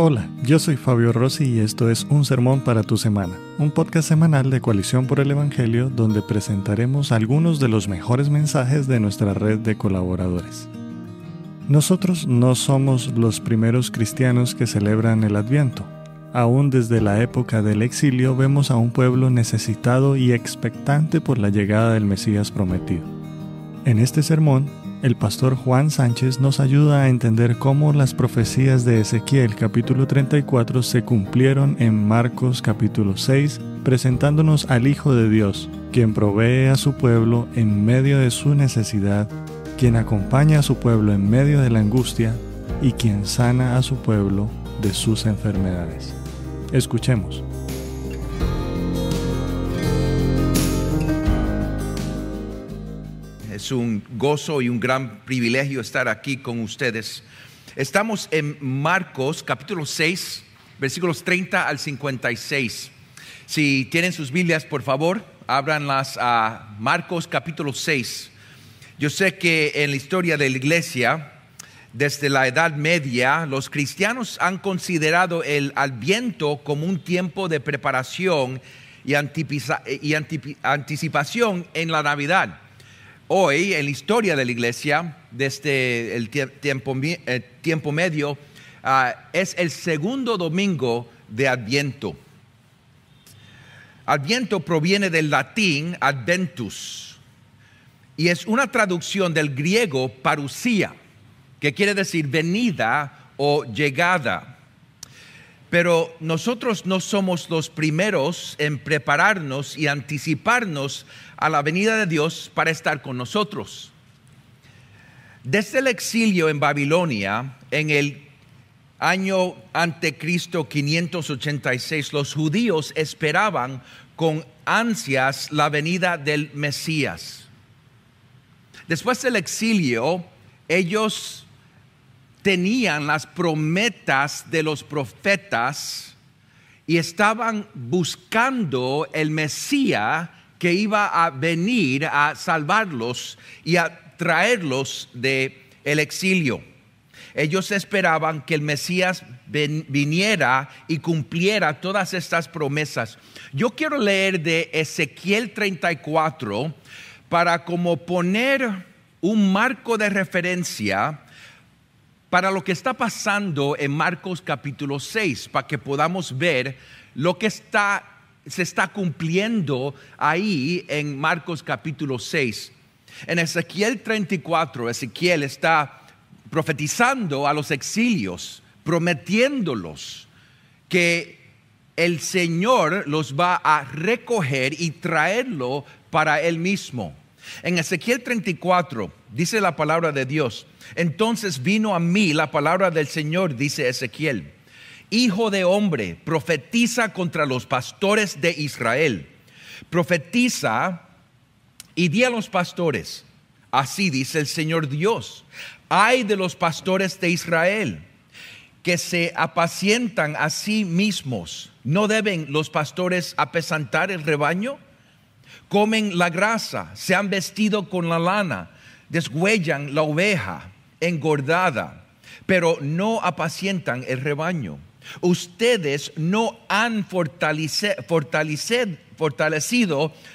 Hola, yo soy Fabio Rossi y esto es Un Sermón para tu Semana, un podcast semanal de Coalición por el Evangelio donde presentaremos algunos de los mejores mensajes de nuestra red de colaboradores. Nosotros no somos los primeros cristianos que celebran el Adviento. Aún desde la época del exilio vemos a un pueblo necesitado y expectante por la llegada del Mesías prometido. En este sermón el pastor Juan Sánchez nos ayuda a entender cómo las profecías de Ezequiel capítulo 34 se cumplieron en Marcos capítulo 6, presentándonos al Hijo de Dios, quien provee a su pueblo en medio de su necesidad, quien acompaña a su pueblo en medio de la angustia y quien sana a su pueblo de sus enfermedades. Escuchemos. un gozo y un gran privilegio estar aquí con ustedes. Estamos en Marcos capítulo 6, versículos 30 al 56. Si tienen sus Biblias, por favor, ábranlas a Marcos capítulo 6. Yo sé que en la historia de la iglesia, desde la Edad Media, los cristianos han considerado el adviento como un tiempo de preparación y, anticipación en la Navidad hoy en la historia de la iglesia, desde este, el eh, tiempo, medio, ah, es el segundo domingo de Adviento. Adviento proviene del latín adventus y es una traducción del griego parusia, que quiere decir venida o llegada. Pero nosotros no somos los primeros en prepararnos y anticiparnos a la venida de Dios para estar con nosotros. Desde el exilio en Babilonia, en el año ante Cristo 586, los judíos esperaban con ansias la venida del Mesías. Después del exilio, ellos tenían las prometas de los profetas y estaban buscando el Mesías que iba a venir a salvarlos y a traerlos del el exilio. Ellos esperaban que el Mesías viniera y cumpliera todas estas promesas. Yo quiero leer de Ezequiel 34 para como poner un marco de referencia para lo que está pasando en Marcos capítulo 6, para que podamos ver lo que está se está cumpliendo ahí en Marcos capítulo 6. En Ezequiel 34, Ezequiel está profetizando a los exilios, prometiéndolos que el Señor los va a recoger y traerlo para Él mismo. En Ezequiel 34 dice la palabra de Dios, entonces vino a mí la palabra del Señor, dice Ezequiel Hijo de hombre, profetiza contra los pastores de Israel. Profetiza y di a los pastores, así dice el Señor Dios, ay de los pastores de Israel, que se apacientan a sí mismos. ¿No deben los pastores apesantar el rebaño? Comen la grasa, se han vestido con la lana, deshuellan la oveja engordada, pero no apacientan el rebaño. Ustedes no han fortalecido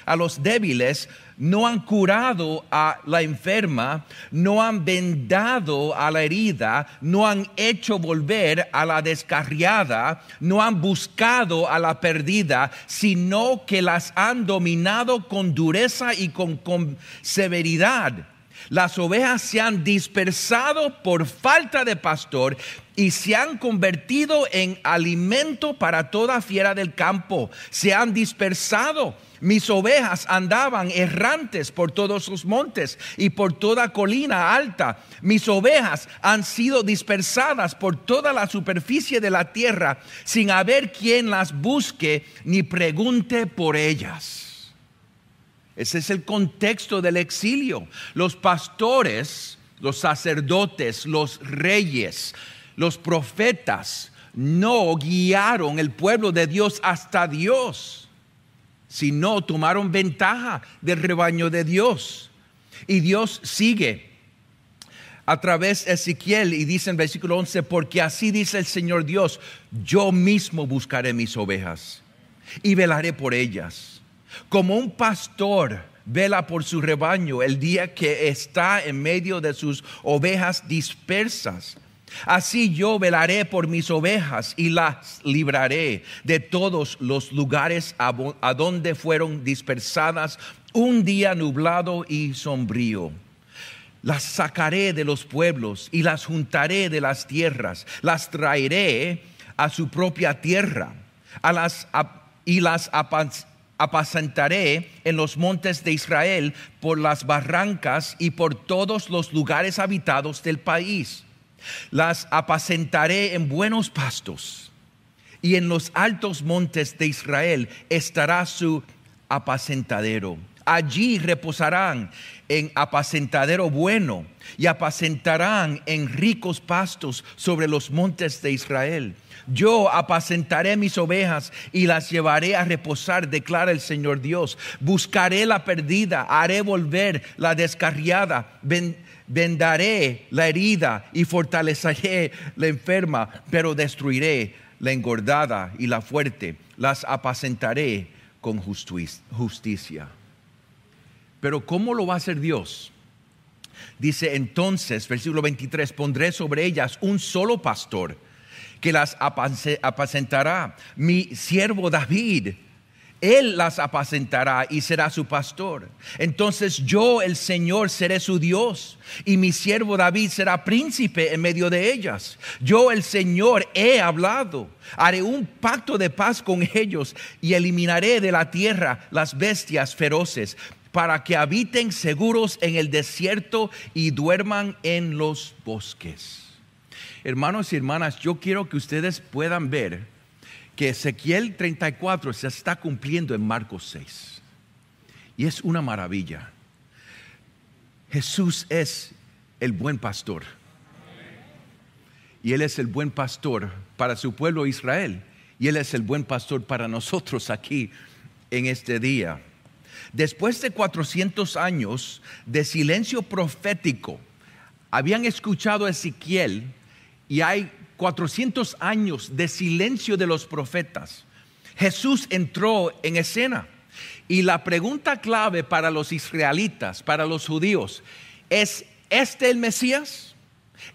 a los débiles, no han curado a la enferma, no han vendado a la herida, no han hecho volver a la descarriada, no han buscado a la perdida, sino que las han dominado con dureza y con severidad las ovejas se han dispersado por falta de pastor y se han convertido en alimento para toda fiera del campo. Se han dispersado. Mis ovejas andaban errantes por todos sus montes y por toda colina alta. Mis ovejas han sido dispersadas por toda la superficie de la tierra sin haber quien las busque ni pregunte por ellas. Ese es el contexto del exilio. Los pastores, los sacerdotes, los reyes, los profetas no guiaron el pueblo de Dios hasta Dios, sino tomaron ventaja del rebaño de Dios. Y Dios sigue a través de Ezequiel y dice en versículo 11, porque así dice el Señor Dios, yo mismo buscaré mis ovejas y velaré por ellas como un pastor vela por su rebaño el día que está en medio de sus ovejas dispersas. Así yo velaré por mis ovejas y las libraré de todos los lugares a donde fueron dispersadas un día nublado y sombrío. Las sacaré de los pueblos y las juntaré de las tierras, las traeré a su propia tierra, a las, y las apacentaré en los montes de Israel, por las barrancas y por todos los lugares habitados del país. Las apacentaré en buenos pastos y en los altos montes de Israel estará su apacentadero. Allí reposarán en apacentadero bueno y apacentarán en ricos pastos sobre los montes de Israel yo apacentaré mis ovejas y las llevaré a reposar, declara el Señor Dios. Buscaré la perdida, haré volver la descarriada, vendaré la herida y fortaleceré la enferma, pero destruiré la engordada y la fuerte. Las apacentaré con justicia. Pero ¿cómo lo va a hacer Dios? Dice entonces, versículo 23, pondré sobre ellas un solo pastor que las apacentará. Mi siervo David, él las apacentará y será su pastor. Entonces yo, el Señor, seré su Dios y mi siervo David será príncipe en medio de ellas. Yo, el Señor, he hablado. Haré un pacto de paz con ellos y eliminaré de la tierra las bestias feroces para que habiten seguros en el desierto y duerman en los bosques. Hermanos y hermanas, yo quiero que ustedes puedan ver que Ezequiel 34 se está cumpliendo en Marcos 6. Y es una maravilla. Jesús es el buen pastor. Y Él es el buen pastor para su pueblo Israel. Y Él es el buen pastor para nosotros aquí en este día. Después de 400 años de silencio profético, habían escuchado a Ezequiel y hay 400 años de silencio de los profetas, Jesús entró en escena. Y la pregunta clave para los israelitas, para los judíos, ¿es este el Mesías?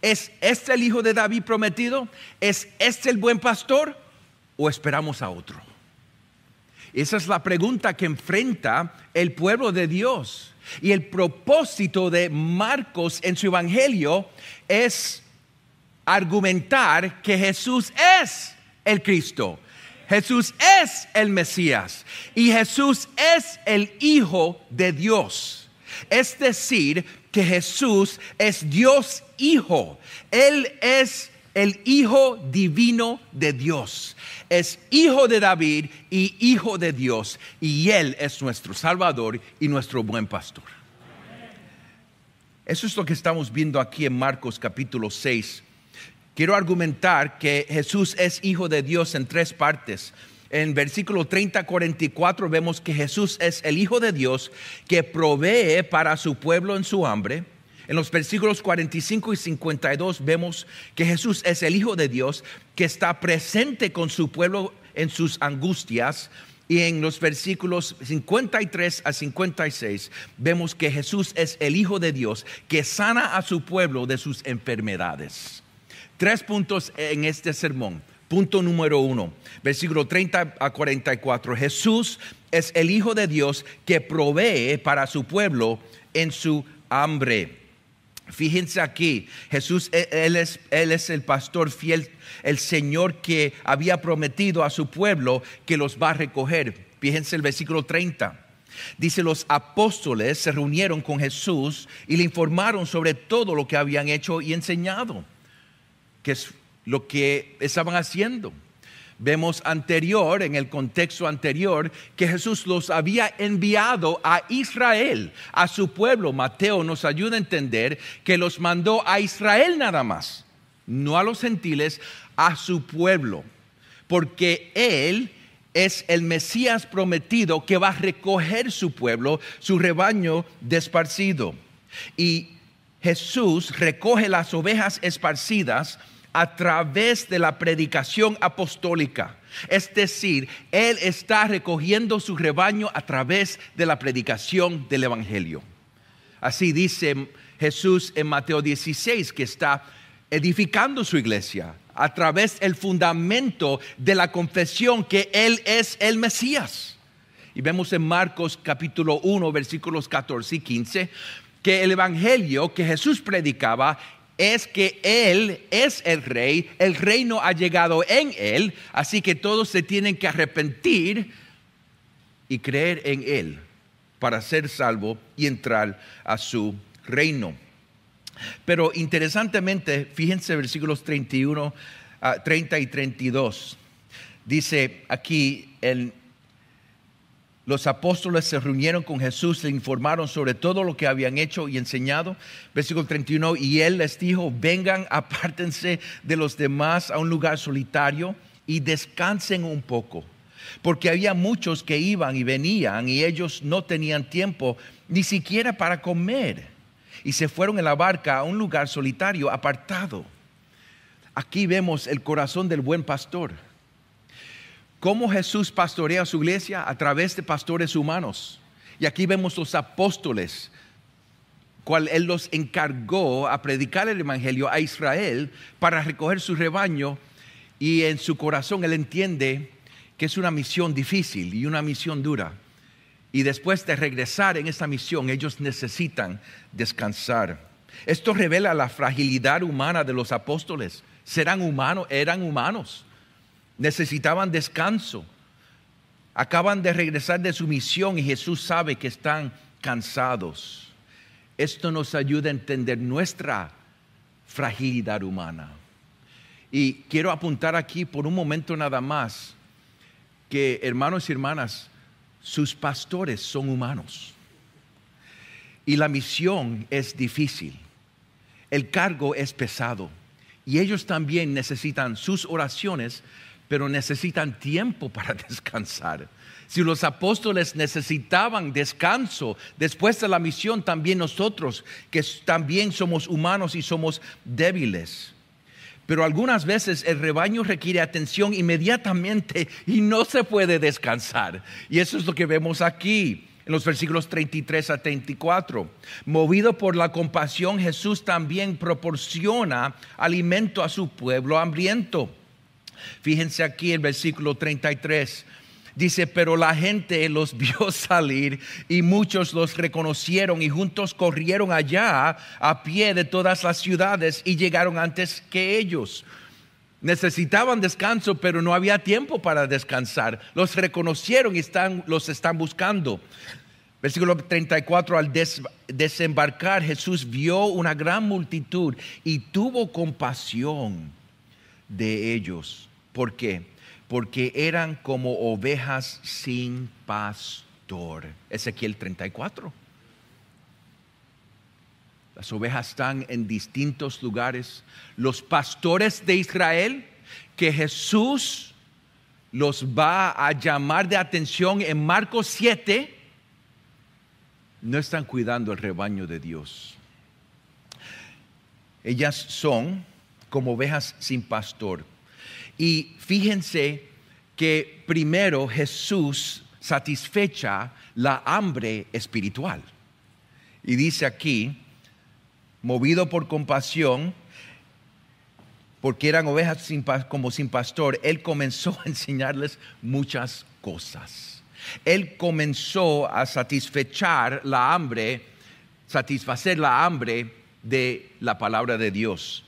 ¿Es este el hijo de David prometido? ¿Es este el buen pastor? ¿O esperamos a otro? Esa es la pregunta que enfrenta el pueblo de Dios. Y el propósito de Marcos en su evangelio es argumentar que Jesús es el Cristo. Jesús es el Mesías y Jesús es el Hijo de Dios. Es decir, que Jesús es Dios Hijo. Él es el Hijo Divino de Dios. Es Hijo de David y Hijo de Dios. Y Él es nuestro Salvador y nuestro buen pastor. Eso es lo que estamos viendo aquí en Marcos capítulo 6, quiero argumentar que Jesús es hijo de Dios en tres partes. En versículo 30 44 vemos que Jesús es el hijo de Dios que provee para su pueblo en su hambre. En los versículos 45 y 52 vemos que Jesús es el hijo de Dios que está presente con su pueblo en sus angustias. Y en los versículos 53 a 56 vemos que Jesús es el Hijo de Dios que sana a su pueblo de sus enfermedades. Tres puntos en este sermón. Punto número uno, versículo 30 a 44. Jesús es el Hijo de Dios que provee para su pueblo en su hambre. Fíjense aquí, Jesús, e-, él es, el pastor fiel, el Señor que había prometido a su pueblo que los va a recoger. Fíjense el versículo 30. Dice, los apóstoles se reunieron con Jesús y le informaron sobre todo lo que habían hecho y enseñado que es lo que estaban haciendo. Vemos anterior, en el contexto anterior, que Jesús los había enviado a Israel, a su pueblo. Mateo nos ayuda a entender que los mandó a Israel nada más, no a los gentiles, a su pueblo, porque Él es el Mesías prometido que va a recoger su pueblo, su rebaño desparcido. Y Jesús recoge las ovejas esparcidas a través de la predicación apostólica. Es decir, Él está recogiendo su rebaño a través de la predicación del Evangelio. Así dice Jesús en Mateo 16, que está edificando su iglesia a través del fundamento de la confesión que Él es el Mesías. Y vemos en Marcos capítulo 1, versículos 14 y 15, que el Evangelio que Jesús predicaba es que Él es el rey, el reino ha llegado en Él, así que todos se tienen que arrepentir y creer en Él para ser salvo y entrar a su reino. Pero interesantemente, fíjense versículos 31, 30 y 32. Ah, Dice aquí el los apóstoles se reunieron con Jesús, se informaron sobre todo lo que habían hecho y enseñado. Versículo 31, y él les dijo, vengan, apártense de los demás a un lugar solitario y descansen un poco, porque había muchos que iban y venían y ellos no tenían tiempo ni siquiera para comer. Y se fueron en la barca a un lugar solitario, apartado. Aquí vemos el corazón del buen pastor cómo Jesús pastorea su iglesia a través de pastores humanos. Y aquí vemos los apóstoles, cual Él los encargó a predicar el Evangelio a Israel para recoger su rebaño. Y en su corazón Él entiende que es una misión difícil y una misión dura. Y después de regresar en esta misión, ellos necesitan descansar. Esto revela la fragilidad humana de los apóstoles. Serán humanos, eran humanos necesitaban descanso. Acaban de regresar de su misión y Jesús sabe que están cansados. Esto nos ayuda a entender nuestra fragilidad humana. Y quiero apuntar aquí por un momento nada más que, hermanos y hermanas, sus pastores son humanos. Y la misión es difícil. El cargo es pesado. Y ellos también necesitan sus oraciones pero necesitan tiempo para descansar. Si los apóstoles necesitaban descanso después de la misión, también nosotros, que también somos humanos y somos débiles. Pero algunas veces el rebaño requiere atención inmediatamente y no se puede descansar. Y eso es lo que vemos aquí en los versículos 33 a 34. Movido por la compasión, Jesús también proporciona alimento a su pueblo hambriento Fíjense aquí el versículo 33. Dice, pero la gente los vio salir y muchos los reconocieron y juntos corrieron allá a pie de todas las ciudades y llegaron antes que ellos. Necesitaban descanso, pero no había tiempo para descansar. Los reconocieron y están, los están buscando. Versículo 34, al desembarcar Jesús vio una gran multitud y tuvo compasión de ellos ¿Por qué? Porque eran como ovejas sin pastor. Ezequiel 34. Las ovejas están en distintos lugares. Los pastores de Israel que Jesús los va a llamar de atención en Marcos 7, no están cuidando el rebaño de Dios. Ellas son como ovejas sin pastor. Y fíjense que primero Jesús satisfecha la hambre espiritual. Y dice aquí, movido por compasión, porque eran ovejas como sin pastor, él comenzó a enseñarles muchas cosas. Él comenzó a satisfechar la hambre, satisfacer la hambre de la palabra de Dios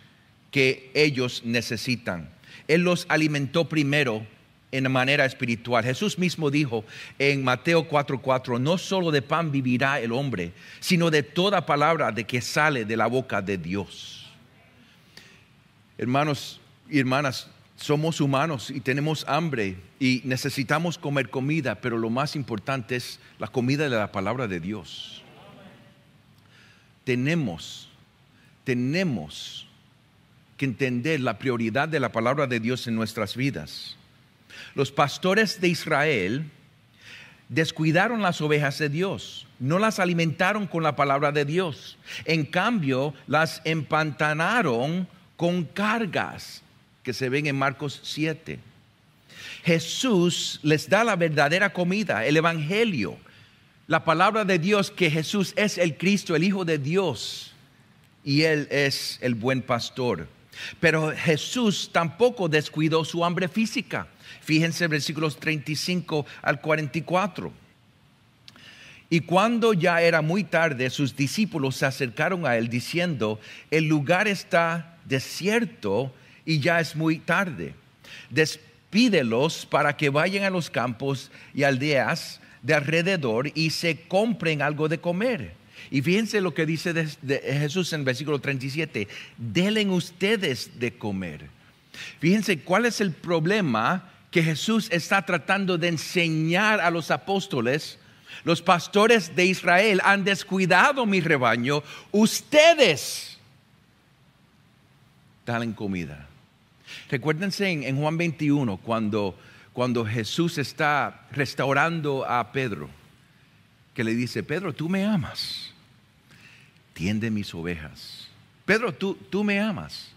que ellos necesitan. Él los alimentó primero en manera espiritual. Jesús mismo dijo en Mateo 4:4, no solo de pan vivirá el hombre, sino de toda palabra de que sale de la boca de Dios. Hermanos y hermanas, somos humanos y tenemos hambre y necesitamos comer comida, pero lo más importante es la comida de la palabra de Dios. Tenemos, tenemos que entender la prioridad de la palabra de Dios en nuestras vidas. Los pastores de Israel descuidaron las ovejas de Dios, no las alimentaron con la palabra de Dios. En cambio, las empantanaron con cargas que se ven en Marcos 7. Jesús les da la verdadera comida, el Evangelio, la palabra de Dios que Jesús es el Cristo, el Hijo de Dios, y Él es el buen pastor. Pero Jesús tampoco descuidó su hambre física. Fíjense versículos 35 al 44. Y cuando ya era muy tarde, sus discípulos se acercaron a él diciendo, el lugar está desierto y ya es muy tarde. Despídelos para que vayan a los campos y aldeas de alrededor y se compren algo de comer y fíjense lo que dice Jesús en versículo 37, Delen ustedes de comer. Fíjense cuál es el problema que Jesús está tratando de enseñar a los apóstoles. Los pastores de Israel han descuidado mi rebaño. Ustedes dan comida. Recuérdense en, Juan 21, cuando, cuando Jesús está restaurando a Pedro, que le dice, Pedro, tú me amas tiende mis ovejas. Pedro, tú, tú me amas.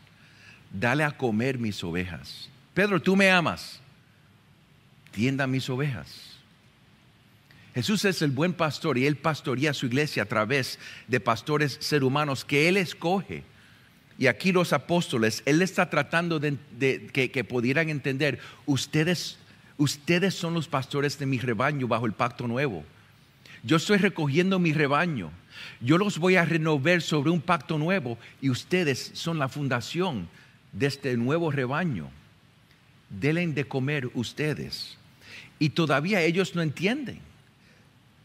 Dale a comer mis ovejas. Pedro, tú me amas. Tienda mis ovejas. Jesús es el buen pastor y Él pastorea su iglesia a través de pastores ser humanos que Él escoge. Y aquí los apóstoles, Él está tratando de, que, que, pudieran entender, ustedes, ustedes son los pastores de mi rebaño bajo el pacto nuevo. Yo estoy recogiendo mi rebaño yo los voy a renovar sobre un pacto nuevo y ustedes son la fundación de este nuevo rebaño. Delen de comer ustedes. Y todavía ellos no entienden.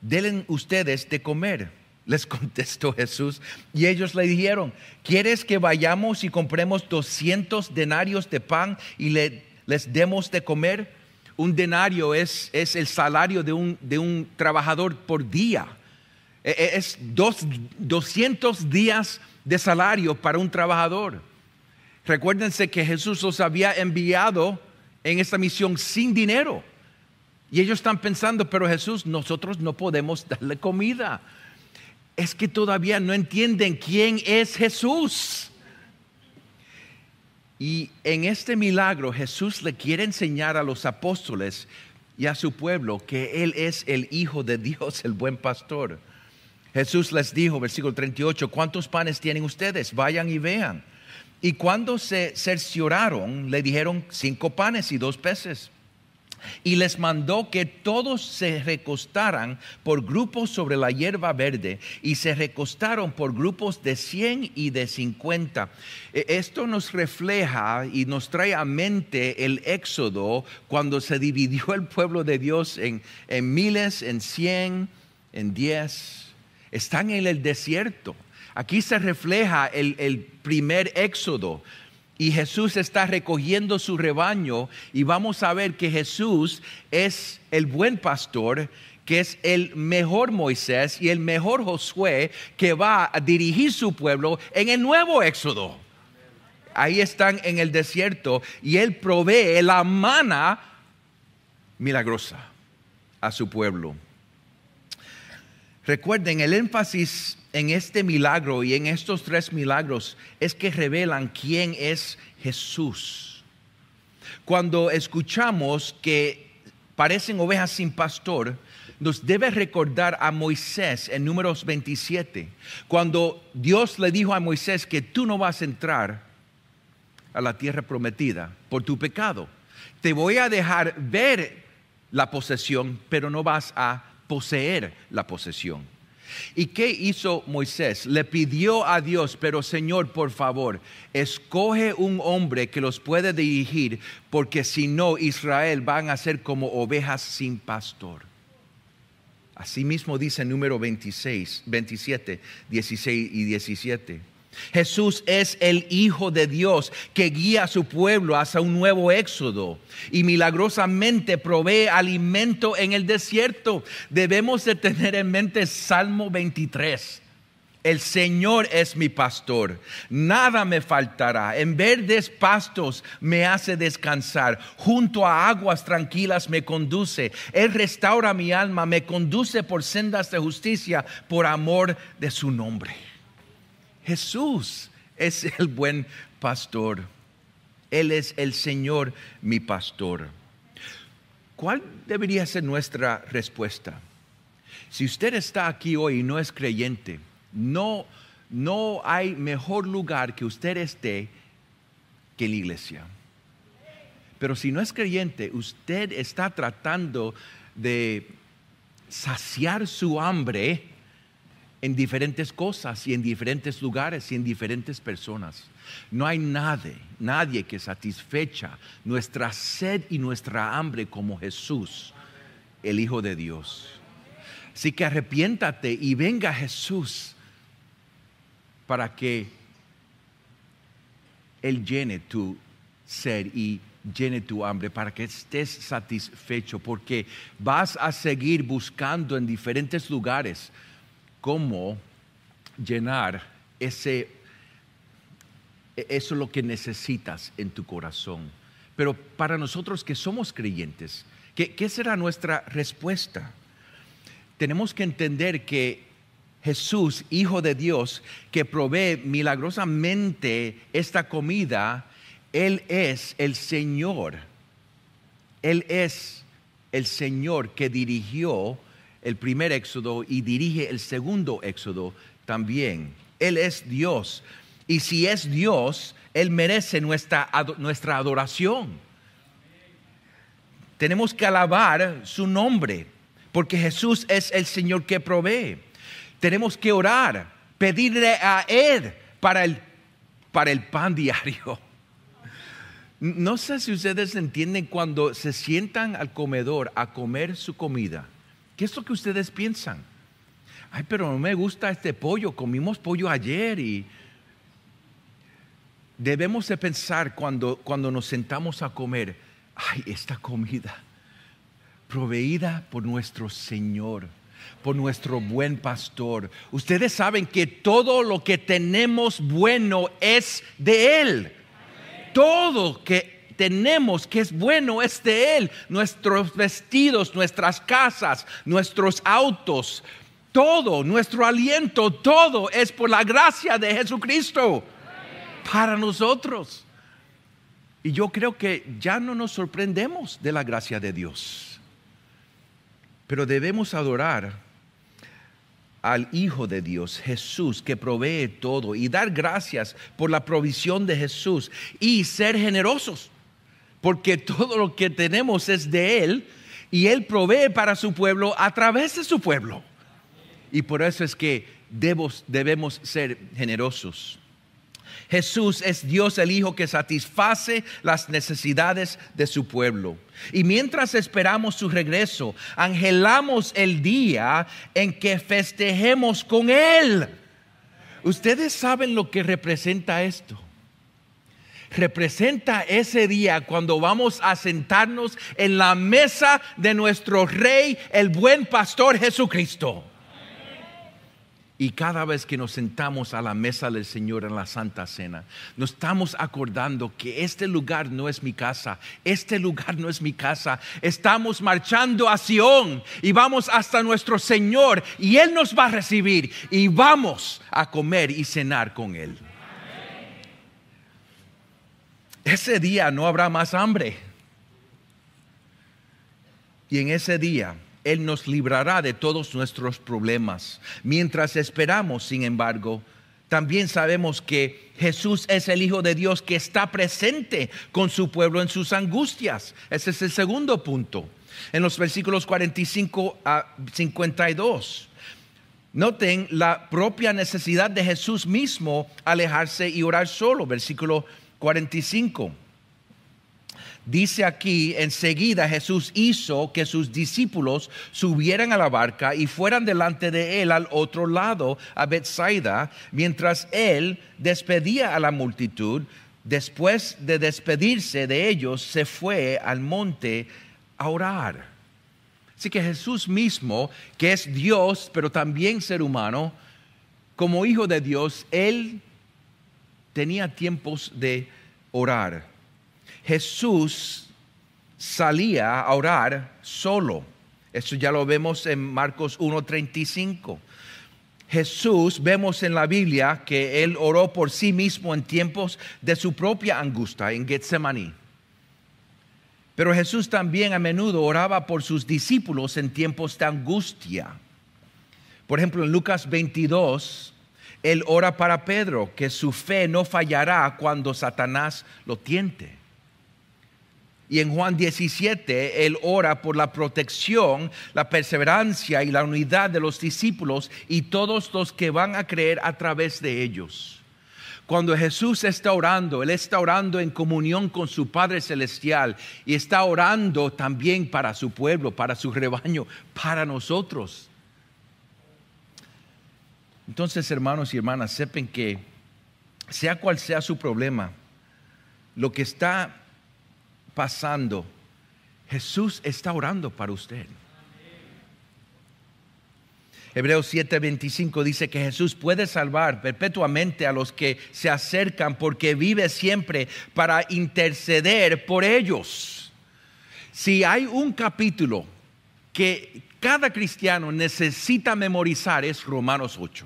Delen ustedes de comer les contestó Jesús. Y ellos le dijeron, ¿quieres que vayamos y compremos 200 denarios de pan y les demos de comer? Un denario es, el salario de un, de un trabajador por día. E, e, es 200 días de salario para un trabajador. Recuérdense que Jesús los había enviado en esta misión sin dinero. Y ellos están pensando, pero Jesús, nosotros no podemos darle comida. Es que todavía no entienden quién es Jesús. Y en este milagro Jesús le quiere enseñar a los apóstoles y a su pueblo que Él es el Hijo de Dios, el buen pastor. Jesús les dijo, versículo 38, ¿cuántos panes tienen ustedes? Vayan y vean. Y cuando se cercioraron, le dijeron cinco panes y dos peces. Y les mandó que todos se recostaran por grupos sobre la hierba verde y se recostaron por grupos de cien y de cincuenta. E, esto nos refleja y nos trae a mente el éxodo cuando se dividió el pueblo de Dios en, miles, en cien, en diez. Están en el desierto. Aquí se refleja el, primer éxodo y Jesús está recogiendo su rebaño y vamos a ver que Jesús es el buen pastor, que es el mejor Moisés y el mejor Josué que va a dirigir su pueblo en el nuevo Éxodo. Ahí están en el desierto y él provee la mana milagrosa a su pueblo. Recuerden, el énfasis en este milagro y en estos tres milagros es que revelan quién es Jesús. Cuando escuchamos que parecen ovejas sin pastor, nos debe recordar a Moisés en números 27, cuando Dios le dijo a Moisés que tú no vas a entrar a la tierra prometida por tu pecado. Te voy a dejar ver la posesión, pero no vas a poseer la posesión. ¿Y qué hizo Moisés? Le pidió a Dios, pero Señor, por favor, escoge un hombre que los puede dirigir, porque si no, Israel van a ser como ovejas sin pastor. Asimismo dice número 26, 27, 16 y 17 Jesús es el Hijo de Dios que guía a su pueblo hacia un nuevo éxodo y milagrosamente provee alimento en el desierto. Debemos de tener en mente Salmo 23. El Señor es mi pastor, nada me faltará. En verdes pastos me hace descansar, junto a aguas tranquilas me conduce. Él restaura mi alma, me conduce por sendas de justicia por amor de su nombre. Jesús es el buen pastor. Él es el Señor, mi pastor. ¿Cuál debería ser nuestra respuesta? Si usted está aquí hoy y no es creyente, no, no hay mejor lugar que usted esté que la iglesia. Pero si no es creyente, usted está tratando de saciar su hambre en diferentes cosas y en diferentes lugares y en diferentes personas. No hay nadie, nadie que satisfecha nuestra sed y nuestra hambre como Jesús, el Hijo de Dios. Así que arrepiéntate y venga Jesús para que Él llene tu sed y llene tu hambre, para que estés satisfecho, porque vas a seguir buscando en diferentes lugares cómo llenar ese, e-, eso lo que necesitas en tu corazón. Pero para nosotros que somos creyentes, ¿qué, qué será nuestra respuesta? Tenemos que entender que Jesús, Hijo de Dios, que provee milagrosamente esta comida, Él es el Señor. Él es el Señor que dirigió el primer éxodo y dirige el segundo éxodo también. Él es Dios. Y si es Dios, Él merece nuestra, adoración. Tenemos que alabar su nombre, porque Jesús es el Señor que provee. Tenemos que orar, pedirle a Él para el pan diario. No sé si ustedes entienden cuando se sientan al comedor a comer su comida ¿Qué es lo que ustedes piensan? Ay, pero no me gusta este pollo, comimos pollo ayer y debemos de pensar cuando, cuando nos sentamos a comer, ay, esta comida proveída por nuestro Señor, por nuestro buen pastor. Ustedes saben que todo lo que tenemos bueno es de Él. Todo que tenemos, que es bueno, este Él. Nuestros vestidos, nuestras casas, nuestros autos, todo, nuestro aliento, todo es por la gracia de Jesucristo para nosotros. Y yo creo que ya no nos sorprendemos de la gracia de Dios, pero debemos adorar al Hijo de Dios, Jesús, que provee todo, y dar gracias por la provisión de Jesús y ser generosos porque todo lo que tenemos es de Él y Él provee para su pueblo a través de su pueblo. Y por eso es que debemos ser generosos. Jesús es Dios el Hijo que satisface las necesidades de su pueblo. Y mientras esperamos su regreso, angelamos el día en que festejemos con Él. Ustedes saben lo que representa esto representa ese día cuando vamos a sentarnos en la mesa de nuestro Rey, el buen pastor Jesucristo. Y cada vez que nos sentamos a la mesa del Señor en la Santa Cena, nos estamos acordando que este lugar no es mi casa, este lugar no es mi casa. Estamos marchando a Sión y vamos hasta nuestro Señor y Él nos va a recibir y vamos a comer y cenar con Él ese día no habrá más hambre. Y en ese día Él nos librará de todos nuestros problemas. Mientras esperamos, sin embargo, también sabemos que Jesús es el Hijo de Dios que está presente con su pueblo en sus angustias. Ese es el segundo punto. En los versículos 45 a 52. Noten la propia necesidad de Jesús mismo alejarse y orar solo. Versículo 45. Dice aquí, enseguida Jesús hizo que sus discípulos subieran a la barca y fueran delante de él al otro lado, a Bethsaida, mientras él despedía a la multitud. Después de despedirse de ellos, se fue al monte a orar. Así que Jesús mismo, que es Dios, pero también ser humano, como hijo de Dios, él tenía tiempos de orar. Jesús salía a orar solo. Eso ya lo vemos en Marcos 1.35. Jesús vemos en la Biblia que él oró por sí mismo en tiempos de su propia angustia en Getsemaní. Pero Jesús también a menudo oraba por sus discípulos en tiempos de angustia. Por ejemplo, en Lucas 22, él ora para Pedro que su fe no fallará cuando Satanás lo tiente. Y en Juan 17, Él ora por la protección, la perseverancia y la unidad de los discípulos y todos los que van a creer a través de ellos. Cuando Jesús está orando, Él está orando en comunión con su Padre Celestial y está orando también para su pueblo, para su rebaño, para nosotros. Entonces, hermanos y hermanas, sepan que sea cual sea su problema, lo que está pasando, Jesús está orando para usted. Hebreos 7:25 dice que Jesús puede salvar perpetuamente a los que se acercan porque vive siempre para interceder por ellos. Si hay un capítulo que cada cristiano necesita memorizar es Romanos 8.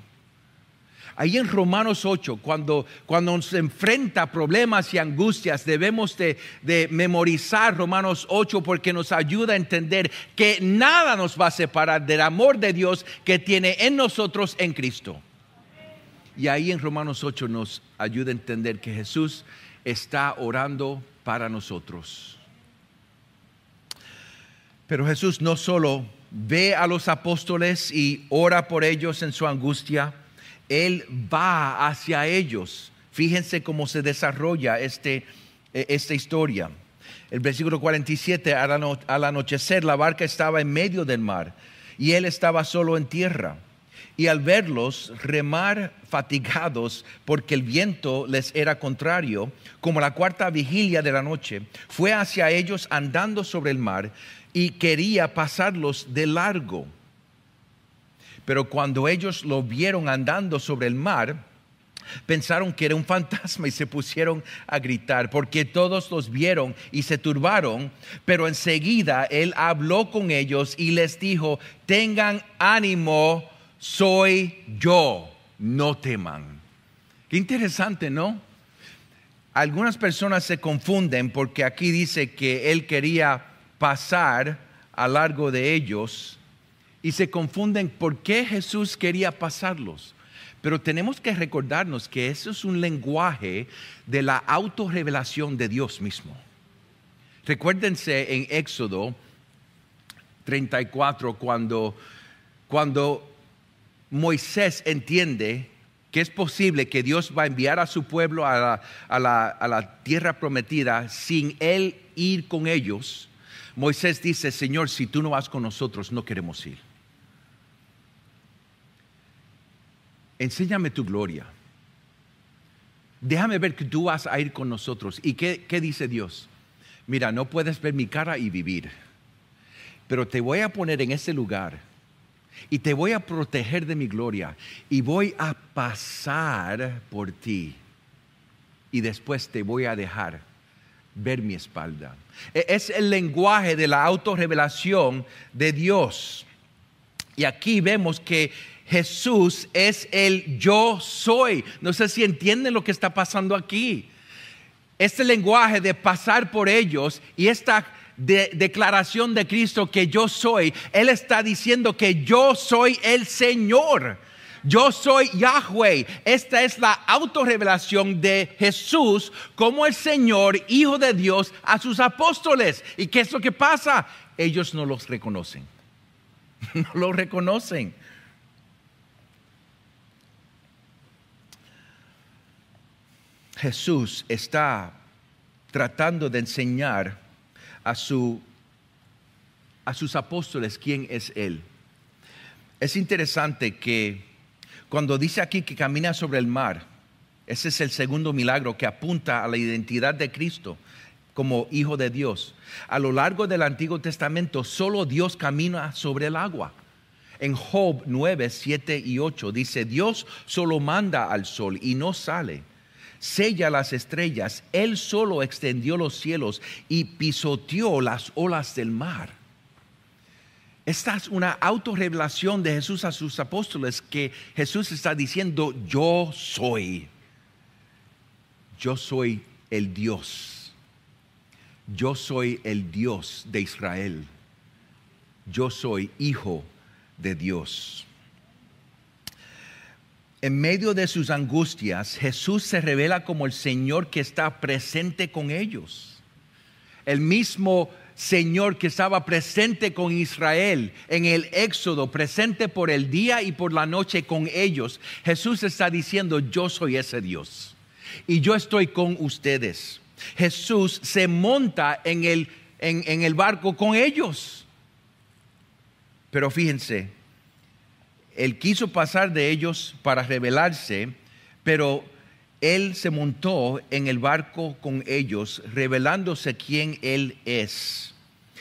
Ahí en Romanos 8, cuando, cuando nos enfrenta problemas y angustias, debemos de, de memorizar Romanos 8 porque nos ayuda a entender que nada nos va a separar del amor de Dios que tiene en nosotros en Cristo. Y ahí en Romanos 8 nos ayuda a entender que Jesús está orando para nosotros. Pero Jesús no solo ve a los apóstoles y ora por ellos en su angustia, él va hacia ellos. Fíjense cómo se desarrolla este, e, esta historia. El versículo 47, al anochecer la barca estaba en medio del mar y él estaba solo en tierra. Y al verlos remar fatigados porque el viento les era contrario, como la cuarta vigilia de la noche, fue hacia ellos andando sobre el mar y quería pasarlos de largo. Pero cuando ellos lo vieron andando sobre el mar, pensaron que era un fantasma y se pusieron a gritar, porque todos los vieron y se turbaron, pero enseguida él habló con ellos y les dijo, tengan ánimo, soy yo, no teman. Qué interesante, ¿no? Algunas personas se confunden porque aquí dice que él quería pasar a largo de ellos y se confunden por qué Jesús quería pasarlos. Pero tenemos que recordarnos que eso es un lenguaje de la autorrevelación de Dios mismo. Recuérdense en Éxodo 34 cuando, cuando Moisés entiende que es posible que Dios va a enviar a su pueblo a la, tierra prometida sin él ir con ellos, Moisés dice, Señor, si tú no vas con nosotros, no queremos ir. enséñame tu gloria. Déjame ver que tú vas a ir con nosotros. ¿Y qué, qué dice Dios? Mira, no puedes ver mi cara y vivir, pero te voy a poner en ese lugar y te voy a proteger de mi gloria y voy a pasar por ti y después te voy a dejar ver mi espalda. E, es el lenguaje de la autorrevelación de Dios. Y aquí vemos que Jesús es el yo soy. No sé si entienden lo que está pasando aquí. Este lenguaje de pasar por ellos y esta declaración de Cristo que yo soy, Él está diciendo que yo soy el Señor. Yo soy Yahweh. Esta es la autorrevelación de Jesús como el Señor, Hijo de Dios, a sus apóstoles. ¿Y qué es lo que pasa? Ellos no los reconocen. No los reconocen. Jesús está tratando de enseñar a, sus apóstoles quién es Él. Es interesante que cuando dice aquí que camina sobre el mar, ese es el segundo milagro que apunta a la identidad de Cristo como Hijo de Dios. A lo largo del Antiguo Testamento, solo Dios camina sobre el agua. En Job 9, 7 y 8 dice, Dios solo manda al sol y no sale sella las estrellas, él solo extendió los cielos y pisoteó las olas del mar. Esta es una autorrevelación de Jesús a sus apóstoles que Jesús está diciendo, yo soy, yo soy el Dios, yo soy el Dios de Israel, yo soy hijo de Dios. En medio de sus angustias, Jesús se revela como el Señor que está presente con ellos. El mismo Señor que estaba presente con Israel en el Éxodo, presente por el día y por la noche con ellos. Jesús está diciendo, yo soy ese Dios y yo estoy con ustedes. Jesús se monta en el, en el barco con ellos. Pero fíjense, él quiso pasar de ellos para revelarse pero él se montó en el barco con ellos, revelándose quién Él es.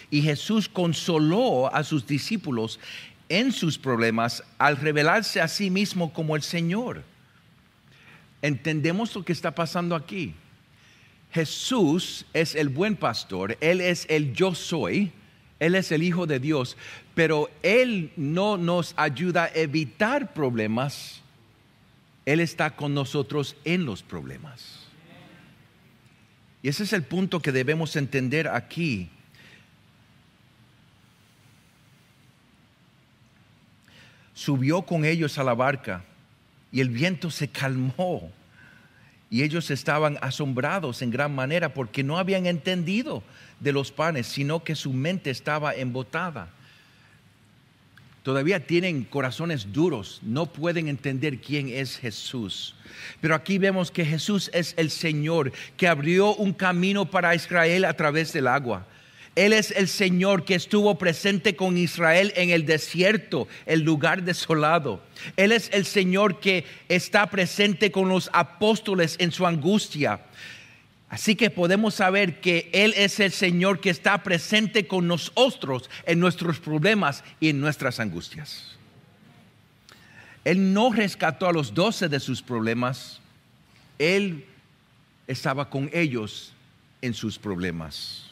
Y Jesús consoló a sus discípulos en sus problemas al revelarse a sí mismo como el Señor. Entendemos lo que está pasando aquí. Jesús es el buen pastor, Él es el yo soy, él es el Hijo de Dios, pero Él no nos ayuda a evitar problemas, Él está con nosotros en los problemas. Y ese es el punto que debemos entender aquí. Subió con ellos a la barca y el viento se calmó. Y ellos estaban asombrados en gran manera porque no habían entendido de los panes, sino que su mente estaba embotada. Todavía tienen corazones duros, no pueden entender quién es Jesús. Pero aquí vemos que Jesús es el Señor que abrió un camino para Israel a través del agua. Él es el Señor que estuvo presente con Israel en el desierto, el lugar desolado. Él es el Señor que está presente con los apóstoles en su angustia. Así que podemos saber que Él es el Señor que está presente con nosotros en nuestros problemas y en nuestras angustias. Él no rescató a los doce de sus problemas, Él estaba con ellos en sus problemas.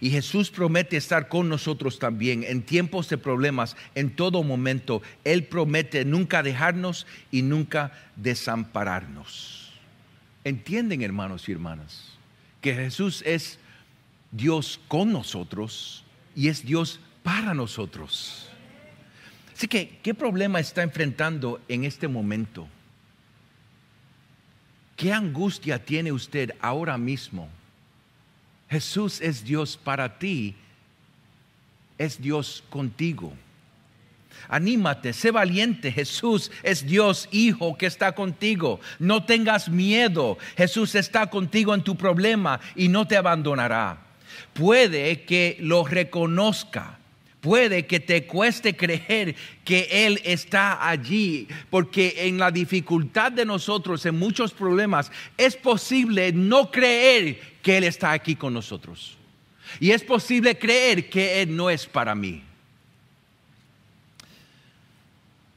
Y Jesús promete estar con nosotros también en tiempos de problemas, en todo momento. Él promete nunca dejarnos y nunca desampararnos. ¿Entienden, hermanos y hermanas? que Jesús es Dios con nosotros y es Dios para nosotros. Así que, ¿qué problema está enfrentando en este momento? ¿Qué angustia tiene usted ahora mismo? Jesús es Dios para ti, es Dios contigo. Anímate, sé valiente. Jesús es Dios, Hijo, que está contigo. No tengas miedo. Jesús está contigo en tu problema y no te abandonará. Puede que lo reconozca. Puede que te cueste creer que Él está allí, porque en la dificultad de nosotros, en muchos problemas, es posible no creer que Él está aquí con nosotros. Y es posible creer que Él no es para mí.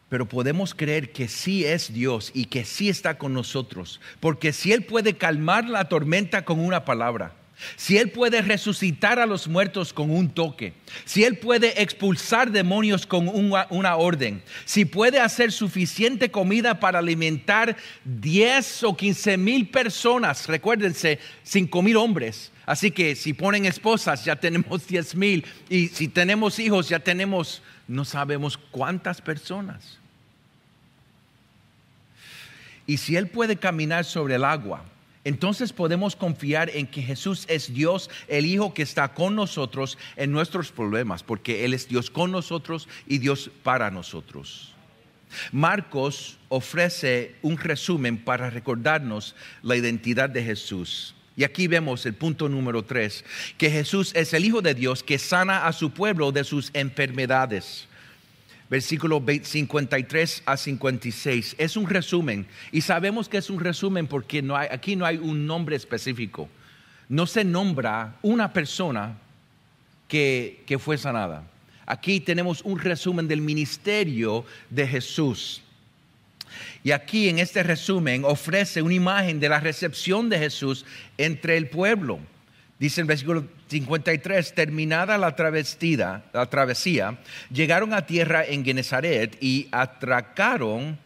pero podemos creer que sí es Dios y que sí está con nosotros, porque si Él puede calmar la tormenta con una palabra, si Él puede resucitar a los muertos con un toque, si Él puede expulsar demonios con una, orden, si puede hacer suficiente comida para alimentar 10 o 15 mil personas, recuérdense, 5 mil hombres. Así que si ponen esposas ya tenemos 10 mil y si tenemos hijos ya tenemos no sabemos cuántas personas. Y si Él puede caminar sobre el agua, entonces podemos confiar en que Jesús es Dios, el Hijo que está con nosotros en nuestros problemas, porque Él es Dios con nosotros y Dios para nosotros. Marcos ofrece un resumen para recordarnos la identidad de Jesús. Y aquí vemos el punto número tres, que Jesús es el Hijo de Dios que sana a su pueblo de sus enfermedades versículos 53 a 56. Es un resumen y sabemos que es un resumen porque no hay, aquí no hay un nombre específico. No se nombra una persona que, que fue sanada. Aquí tenemos un resumen del ministerio de Jesús. Y aquí en este resumen ofrece una imagen de la recepción de Jesús entre el pueblo. Dice el versículo 53, terminada la, travestida, la travesía, llegaron a tierra en Genezaret y atracaron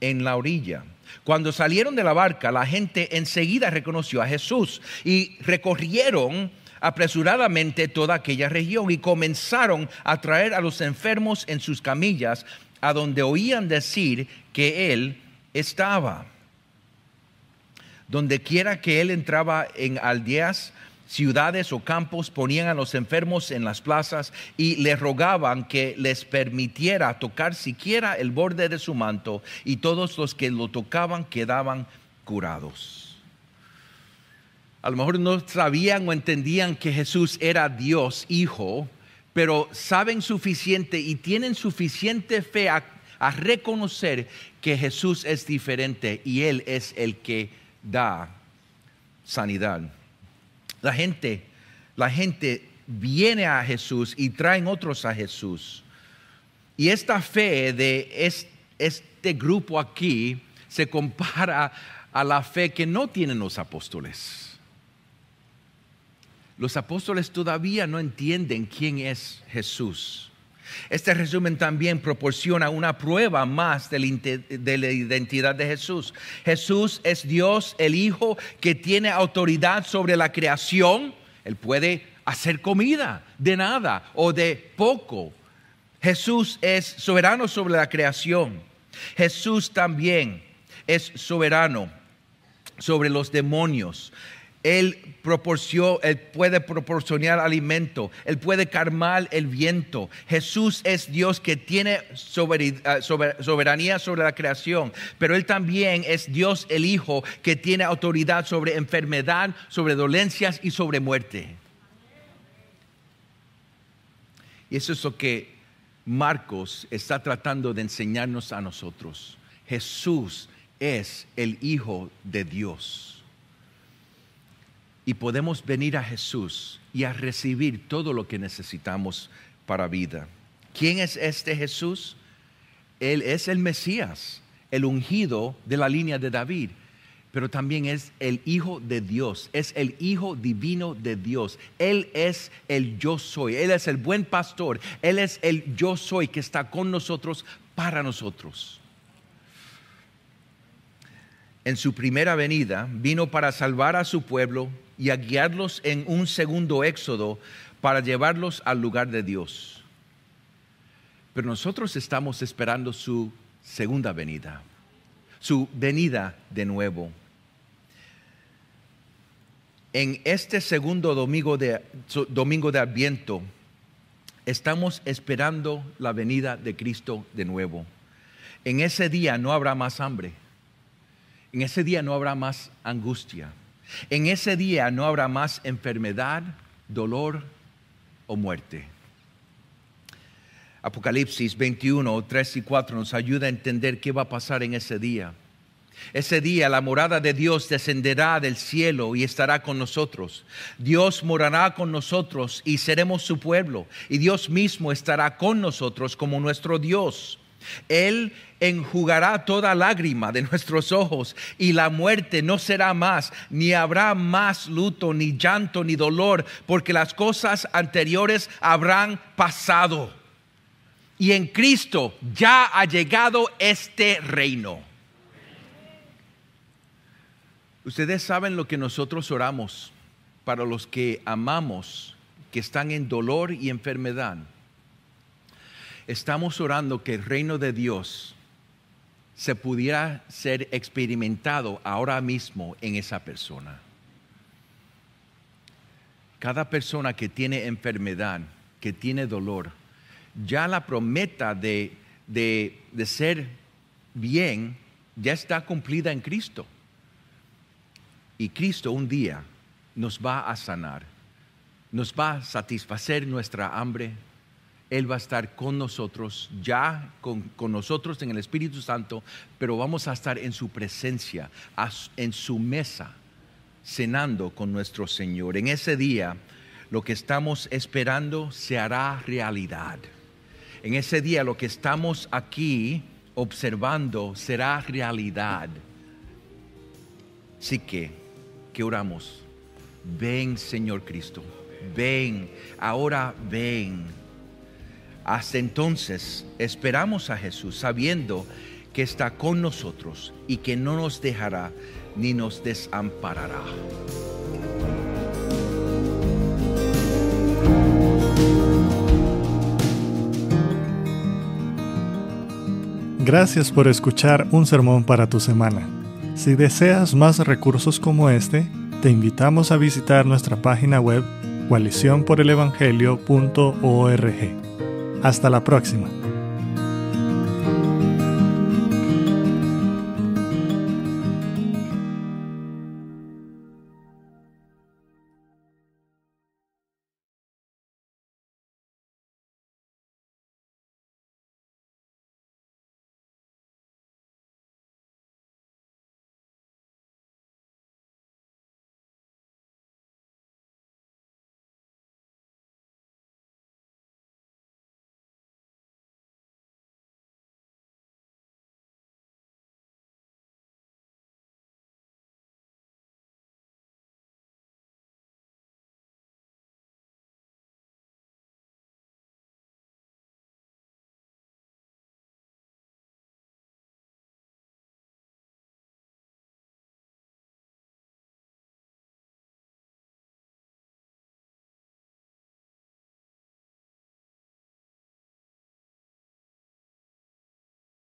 en la orilla. Cuando salieron de la barca, la gente enseguida reconoció a Jesús y recorrieron apresuradamente toda aquella región y comenzaron a traer a los enfermos en sus camillas a donde oían decir que Él estaba. Donde quiera que Él entraba en aldeas, ciudades o campos ponían a los enfermos en las plazas y les rogaban que les permitiera tocar siquiera el borde de su manto y todos los que lo tocaban quedaban curados. A lo mejor no sabían o entendían que Jesús era Dios, hijo, pero saben suficiente y tienen suficiente fe a, reconocer que Jesús es diferente y Él es el que da sanidad. La gente, la gente viene a Jesús y traen otros a Jesús. Y esta fe de este grupo aquí se compara a la fe que no tienen los apóstoles. Los apóstoles todavía no entienden quién es Jesús. Este resumen también proporciona una prueba más de la identidad de Jesús. Jesús es Dios, el Hijo, que tiene autoridad sobre la creación. Él puede hacer comida de nada o de poco. Jesús es soberano sobre la creación. Jesús también es soberano sobre los demonios. Él, él puede proporcionar alimento, Él puede calmar el viento. Jesús es Dios que tiene eh, soberanía sobre la creación, pero Él también es Dios el Hijo que tiene autoridad sobre enfermedad, sobre dolencias y sobre muerte. Y eso es lo que Marcos está tratando de enseñarnos a nosotros. Jesús es el Hijo de Dios y podemos venir a Jesús y a recibir todo lo que necesitamos para vida. ¿Quién es este Jesús? Él es el Mesías, el ungido de la línea de David, pero también es el Hijo de Dios, es el Hijo divino de Dios. Él es el yo soy, Él es el buen pastor, Él es el yo soy que está con nosotros para nosotros. En su primera venida vino para salvar a su pueblo y a guiarlos en un segundo éxodo para llevarlos al lugar de Dios. Pero nosotros estamos esperando su segunda venida, su venida de nuevo. En este segundo domingo de, domingo de Adviento, estamos esperando la venida de Cristo de nuevo. En ese día no habrá más hambre. En ese día no habrá más angustia. En ese día no habrá más enfermedad, dolor o muerte. Apocalipsis 21, 3 y 4 nos ayuda a entender qué va a pasar en ese día. Ese día la morada de Dios descenderá del cielo y estará con nosotros. Dios morará con nosotros y seremos su pueblo. Y Dios mismo estará con nosotros como nuestro Dios. Él enjugará toda lágrima de nuestros ojos y la muerte no será más, ni habrá más luto, ni llanto, ni dolor, porque las cosas anteriores habrán pasado. Y en Cristo ya ha llegado este reino. Ustedes saben lo que nosotros oramos para los que amamos, que están en dolor y enfermedad estamos orando que el reino de Dios se pudiera ser experimentado ahora mismo en esa persona. Cada persona que tiene enfermedad, que tiene dolor, ya la prometa de, de, ser bien ya está cumplida en Cristo. Y Cristo un día nos va a sanar, nos va a satisfacer nuestra hambre, él va a estar con nosotros, ya con, con nosotros en el Espíritu Santo, pero vamos a estar en su presencia, en su mesa, cenando con nuestro Señor. En ese día, lo que estamos esperando se hará realidad. En ese día, lo que estamos aquí observando será realidad. Así que, que oramos. Ven, Señor Cristo. Ven, ahora ven hasta entonces esperamos a Jesús sabiendo que está con nosotros y que no nos dejará ni nos desamparará. Gracias por escuchar un sermón para tu semana. Si deseas más recursos como este, te invitamos a visitar nuestra página web coaliciónporelevangelio.org. Hasta la próxima.